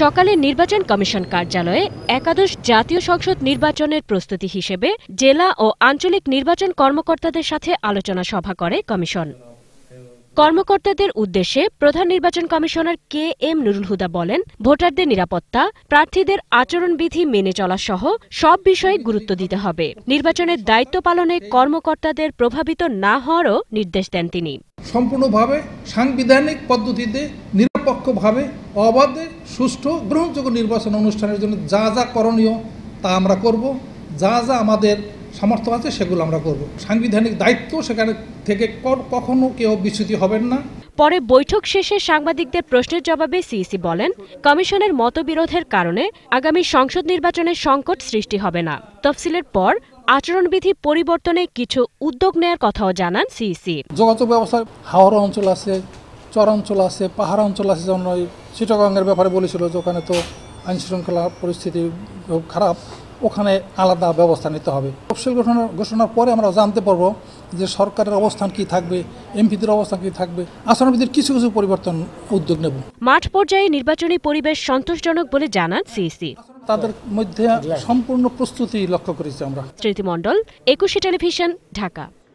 সকালে নির্বাচন কমিশন কার্যালয়ে একাদশ জাতীয় সংসদ নির্বাচনের প্রস্তুতি হিসেবে জেলা ও আঞ্চলিক নির্বাচন কর্মকর্তাদের সাথে আলোচনা সভা করে কমিশন কর্মকর্তাদের উদ্দেশ্যে প্রধান নির্বাচন commissioner K M Nurul Huda বলেন ভোটারদের নিরাপত্তা প্রার্থীদের আচরণবিধি মেনে চলা সহ সব বিষয়ে গুরুত্ব দিতে হবে নির্বাচনের দায়িত্ব পালনে কর্মকর্তাদের প্রভাবিত না হওয়ারও নির্দেশ দেন তিনি সম্পূর্ণভাবে সাংবিধানিক পদ্ধতিতে নিরপেক্ষভাবে অবাধে সুষ্ঠু গ্রহণযোগ্য নির্বাচন অনুষ্ঠানের জন্য যা যা করণীয় তা আমরা করব যা যা আমাদের সামর্থ্য আছে সেগুলো আমরা করব সাংবিধানিক দায়িত্ব সেখানে থেকে কখনো কেউ বিচ্যুতি হবেন না পরে বৈঠক শেষে সাংবাদিকদের প্রশ্নের জবাবে সিইসি বলেন কমিশনের মতবিরোধের কারণে আগামী সংসদ নির্বাচনে সংকট সৃষ্টি হবে না তফসিলের পর আচরণবিধি পরিবর্তনে কিছু উদ্যোগ নেয়ার কথাও জানান সিইসি যোগাযোগ ব্যবস্থা হাওড়া অঞ্চল আছে চর অঞ্চল আছে পাহাড় অঞ্চল আছে যেমন ওই ব্যাপারে বলেছিল যে ওখানে তো শৃঙ্খলা পরিস্থিতি খারাপ ওখানে আলাদা ব্যবস্থা নিতে হবে তফসিল ঘোষণা ঘোষণার পরে আমরা জানতে পারবো যে সরকারের অবস্থান কি থাকবে এমপিদের অবস্থান কি থাকবে আসামিদের কিছু কিছু পরিবর্তন উদ্যোগ নেব মাঠ পর্যায়ে নির্বাচনী পরিবেশ সন্তোষজনক বলে জানান সিইসি তাদের মধ্যে সম্পূর্ণ প্রস্তুতি লক্ষ্য করেছি আমরা স্মৃতি মণ্ডল একুশে টেলিভিশন ঢাকা